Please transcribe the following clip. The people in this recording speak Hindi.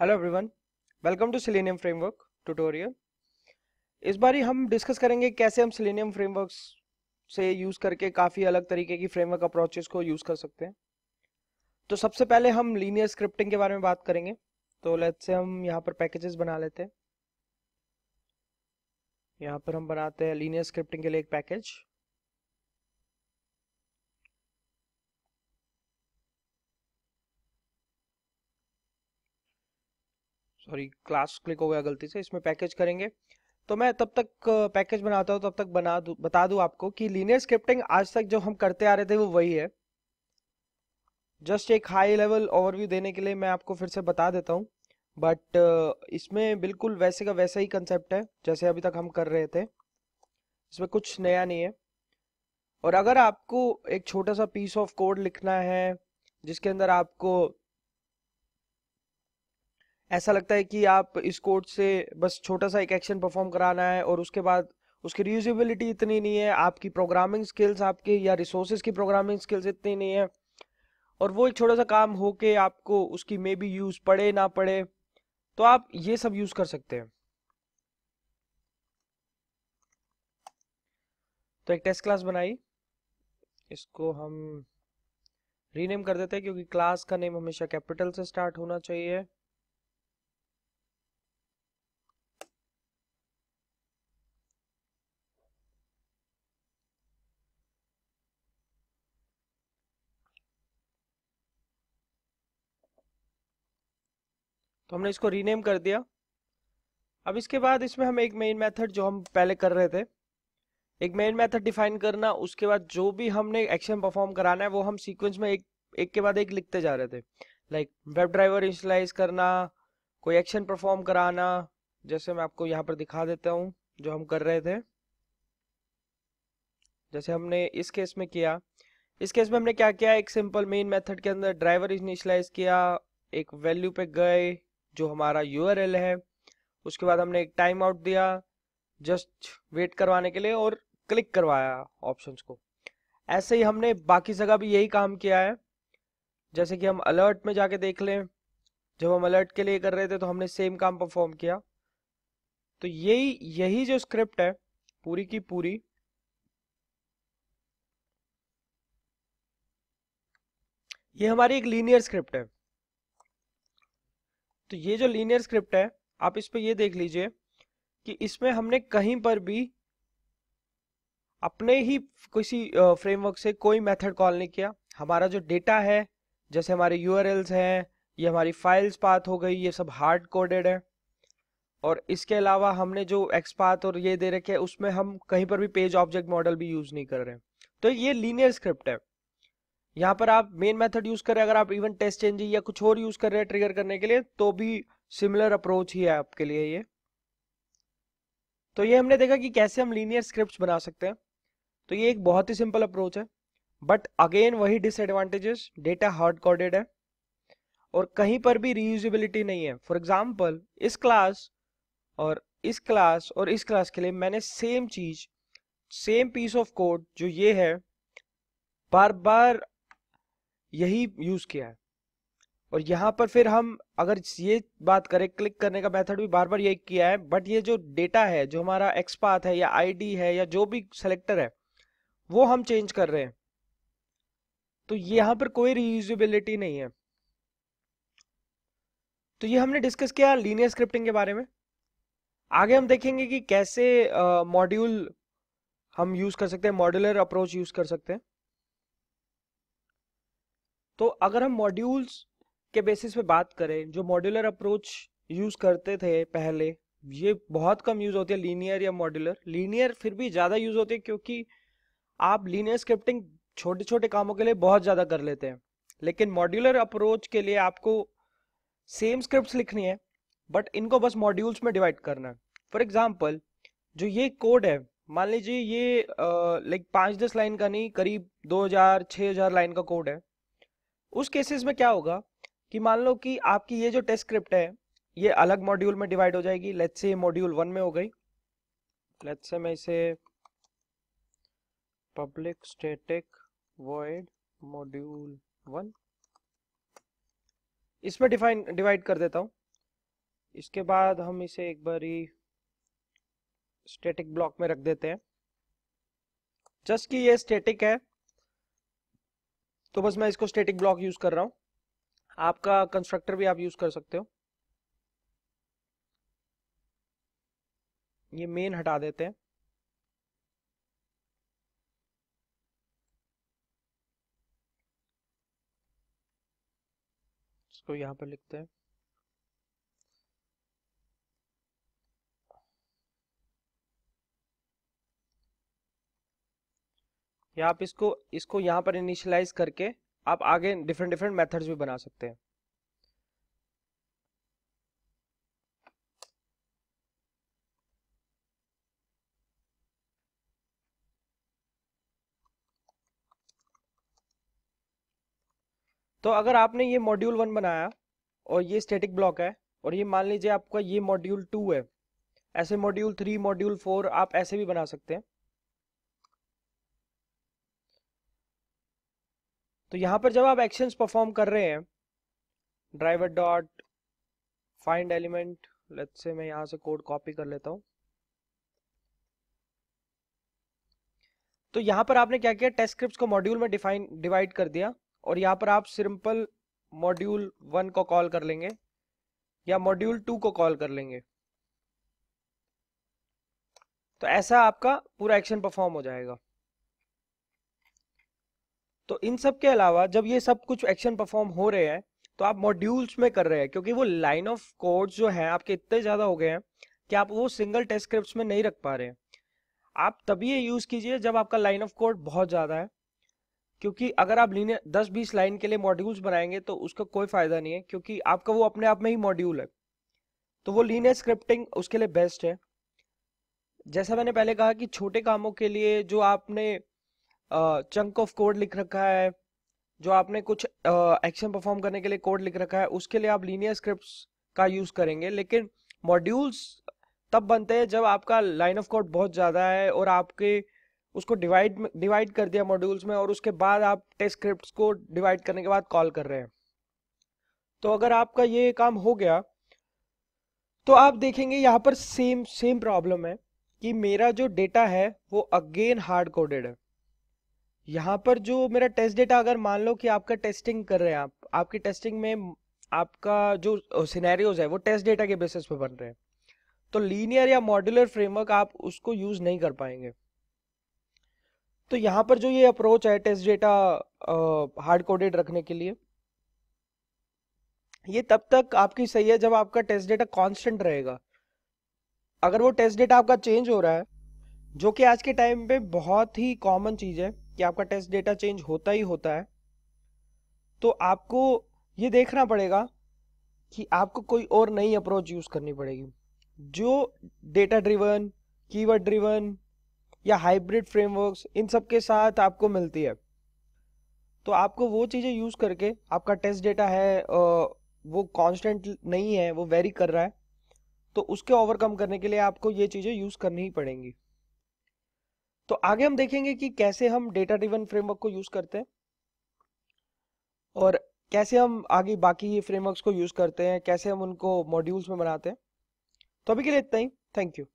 hello everyone welcome to Selenium framework tutorial इस बार हम डिस्कस करेंगे कैसे हम सिलेनियम फ्रेमवर्क से यूज़ करके काफ़ी अलग तरीके की फ्रेमवर्क अप्रोचेस को यूज़ कर सकते हैं तो सबसे पहले हम लीनियर स्क्रिप्टिंग के बारे में बात करेंगे तो लेट से हम यहाँ पर पैकेजेस बना लेते हैं यहाँ पर हम बनाते हैं लीनियर स्क्रिप्टिंग के लिए एक पैकेज सॉरी क्लास क्लिक हो गया गलती से इसमें पैकेज करेंगे तो मैं तब तक पैकेज बनाता हूँ तब तक बना दू बता दू आपको कि लीनियर स्क्रिप्टिंग आज तक जो हम करते आ रहे थे वो वही है जस्ट एक हाई लेवल ओवरव्यू देने के लिए मैं आपको फिर से बता देता हूँ बट इसमें बिल्कुल वैसे का वैसा ही कंसेप्ट है जैसे अभी तक हम कर रहे थे इसमें कुछ नया नहीं है और अगर आपको एक छोटा सा पीस ऑफ कोड लिखना है जिसके अंदर आपको ऐसा लगता है कि आप इस कोड से बस छोटा सा एक एक्शन परफॉर्म कराना है और उसके बाद उसकी रियूजिबिलिटी इतनी नहीं है आपकी प्रोग्रामिंग स्किल्स आपके या रिसोर्सेज की प्रोग्रामिंग स्किल्स इतनी नहीं है और वो एक छोटा सा काम हो के आपको उसकी मे बी यूज़ पड़े ना पड़े तो आप ये सब यूज़ कर सकते हैं तो एक टेस्ट क्लास बनाई इसको हम रीनेम कर देते हैं क्योंकि क्लास का नेम हमेशा कैपिटल से स्टार्ट होना चाहिए तो हमने इसको रीनेम कर दिया अब इसके बाद इसमें हम एक मेन मेथड जो हम पहले कर रहे थे एक मेन मेथड डिफाइन करना उसके बाद जो भी हमने एक्शन परफॉर्म कराना है वो हम सीक्वेंस में एक एक के बाद एक लिखते जा रहे थे लाइक वेब ड्राइवर इंस्टलाइज करना कोई एक्शन परफॉर्म कराना जैसे मैं आपको यहाँ पर दिखा देता हूँ जो हम कर रहे थे जैसे हमने इस केस में किया इस केस में हमने क्या किया एक सिंपल मेन मेथड के अंदर ड्राइवर इनिशलाइज किया एक वैल्यू पे गए जो हमारा यू है उसके बाद हमने एक टाइम आउट दिया जस्ट वेट करवाने के लिए और क्लिक करवाया ऑप्शंस को ऐसे ही हमने बाकी जगह भी यही काम किया है जैसे कि हम अलर्ट में जाके देख लें जब हम अलर्ट के लिए कर रहे थे तो हमने सेम काम परफॉर्म किया तो यही यही जो स्क्रिप्ट है पूरी की पूरी ये हमारी एक लीनियर स्क्रिप्ट है तो ये जो लीनियर स्क्रिप्ट है आप इस पर ये देख लीजिए कि इसमें हमने कहीं पर भी अपने ही किसी फ्रेमवर्क से कोई मेथड कॉल नहीं किया हमारा जो डेटा है जैसे हमारे यू हैं ये हमारी फाइल्स पाथ हो गई ये सब हार्ड कोडेड है और इसके अलावा हमने जो एक्सपाथ और ये दे रखे है उसमें हम कहीं पर भी पेज ऑब्जेक्ट मॉडल भी यूज़ नहीं कर रहे हैं तो ये लीनियर स्क्रिप्ट है यहाँ पर आप मेन मेथड यूज करें अगर आप इवन टेस्ट चेंज या कुछ और यूज कर रहे हैं ट्रिगर करने के लिए तो भी सिमिलर अप्रोच ही है आपके लिए ये तो ये हमने देखा कि कैसे हम लीनियर स्क्रिप्ट बना सकते हैं तो ये एक बहुत ही सिंपल अप्रोच है बट अगेन वही डिसएडवांटेजेस डेटा हार्ड कोडेड है और कहीं पर भी रीयूजेबिलिटी नहीं है फॉर एग्जाम्पल इस क्लास और इस क्लास और इस क्लास के लिए मैंने सेम चीज सेम पीस ऑफ कोड जो ये है बार बार यही यूज किया है और यहाँ पर फिर हम अगर ये बात करें क्लिक करने का मेथड भी बार बार यही किया है बट ये जो डेटा है जो हमारा एक्सपाथ है या आईडी है या जो भी सेलेक्टर है वो हम चेंज कर रहे हैं तो यहाँ पर कोई रियूजेबिलिटी नहीं है तो ये हमने डिस्कस किया लीनियर स्क्रिप्टिंग के बारे में आगे हम देखेंगे कि कैसे मॉड्यूल uh, हम यूज़ कर सकते हैं मॉड्यूलर अप्रोच यूज़ कर सकते हैं तो अगर हम मॉड्यूल्स के बेसिस पे बात करें जो मॉड्यूलर अप्रोच यूज़ करते थे पहले ये बहुत कम यूज़ होती है लीनियर या मॉड्यूलर लीनियर फिर भी ज़्यादा यूज़ होती है क्योंकि आप लीनियर स्क्रिप्टिंग छोटे छोटे कामों के लिए बहुत ज़्यादा कर लेते हैं लेकिन मॉड्यूलर अप्रोच के लिए आपको सेम स्क्रिप्ट लिखनी है बट इनको बस मॉड्यूल्स में डिवाइड करना है फॉर एग्जाम्पल जो ये कोड है मान लीजिए ये लाइक पांच दस लाइन का नहीं करीब दो हज़ार छः हज़ार लाइन का कोड है उस केसेस में क्या होगा कि मान लो कि आपकी ये जो टेस्ट स्क्रिप्ट है ये अलग मॉड्यूल में डिवाइड हो जाएगी लेट्स से मॉड्यूल वन में हो गई लेट्स से मैं इसे public static void module one इसमें डिफाइन डिवाइड कर देता हूँ इसके बाद हम इसे एक बार ही स्टेटिक ब्लॉक में रख देते हैं जस्ट कि ये स्टेटिक है तो बस मैं इसको स्टेटिक ब्लॉक यूज कर रहा हूं आपका कंस्ट्रक्टर भी आप यूज कर सकते हो ये मेन हटा देते हैं इसको यहां पर लिखते हैं या आप इसको इसको यहाँ पर इनिशलाइज करके आप आगे डिफरेंट डिफरेंट मेथड्स भी बना सकते हैं तो अगर आपने ये मॉड्यूल वन बनाया और ये स्टैटिक ब्लॉक है और ये मान लीजिए आपका ये मॉड्यूल टू है ऐसे मॉड्यूल थ्री मॉड्यूल फोर आप ऐसे भी बना सकते हैं तो यहां पर जब आप एक्शन परफॉर्म कर रहे हैं driver dot find element let's say मैं यहां से कोड कॉपी कर लेता हूं तो यहां पर आपने क्या किया टेस्ट स्क्रिप्ट को मॉड्यूल में डिफाइन डिवाइड कर दिया और यहां पर आप सिंपल मॉड्यूल वन को कॉल कर लेंगे या मॉड्यूल टू को कॉल कर लेंगे तो ऐसा आपका पूरा एक्शन परफॉर्म हो जाएगा तो इन सब के अलावा जब ये सब कुछ एक्शन परफॉर्म हो रहे हैं तो आप मॉड्यूल्स में कर रहे हैं क्योंकि वो लाइन ऑफ कोड जो है आपके इतने ज़्यादा हो गए हैं कि आप वो सिंगल टेस्ट स्क्रिप्ट में नहीं रख पा रहे हैं आप तभी ये यूज़ कीजिए जब आपका लाइन ऑफ कोड बहुत ज़्यादा है क्योंकि अगर आप लीनियर दस बीस लाइन के लिए मॉड्यूल्स बनाएंगे तो उसका कोई फ़ायदा नहीं है क्योंकि आपका वो अपने आप में ही मॉड्यूल है तो वो लीनियर स्क्रिप्टिंग उसके लिए बेस्ट है जैसा मैंने पहले कहा कि छोटे कामों के लिए जो आपने चंक ऑफ कोड लिख रखा है जो आपने कुछ एक्शन परफॉर्म करने के लिए कोड लिख रखा है उसके लिए आप लीनियर स्क्रिप्ट का यूज करेंगे लेकिन मॉड्यूल्स तब बनते हैं जब आपका लाइन ऑफ कोड बहुत ज़्यादा है और आपके उसको डिवाइड डिवाइड कर दिया मॉड्यूल्स में और उसके बाद आप टेस्ट स्क्रिप्ट को डिवाइड करने के बाद कॉल कर रहे हैं तो अगर आपका ये काम हो गया तो आप देखेंगे यहाँ पर सेम सेम प्रॉब्लम है कि मेरा जो डेटा है वो अगेन हार्ड कोडेड है यहाँ पर जो मेरा टेस्ट डेटा अगर मान लो कि आपका टेस्टिंग कर रहे हैं आप आपकी टेस्टिंग में आपका जो सिनेरियोज है वो टेस्ट डेटा के बेसिस पे बन रहे हैं तो लीनियर या मॉड्यूलर फ्रेमवर्क आप उसको यूज़ नहीं कर पाएंगे तो यहाँ पर जो ये अप्रोच है टेस्ट डेटा हार्ड कोडेड रखने के लिए ये तब तक आपकी सही है जब आपका टेस्ट डेटा कांस्टेंट रहेगा अगर वो टेस्ट डेटा आपका चेंज हो रहा है जो कि आज के टाइम पे बहुत ही कॉमन चीज़ है कि आपका टेस्ट डेटा चेंज होता ही होता है तो आपको ये देखना पड़ेगा कि आपको कोई और नई अप्रोच यूज़ करनी पड़ेगी जो डेटा ड्रिवन कीवर्ड ड्रिवन या हाइब्रिड फ्रेमवर्क्स इन सब के साथ आपको मिलती है तो आपको वो चीज़ें यूज़ करके आपका टेस्ट डेटा है वो कांस्टेंट नहीं है वो वेरी कर रहा है तो उसके ओवरकम करने के लिए आपको ये चीज़ें यूज़ करनी ही पड़ेंगी तो आगे हम देखेंगे कि कैसे हम डेटा ड्रिवन फ्रेमवर्क को यूज करते हैं और कैसे हम आगे बाकी ये फ्रेमवर्क्स को यूज करते हैं कैसे हम उनको मॉड्यूल्स में बनाते हैं तो अभी के लिए इतना ही थैंक यू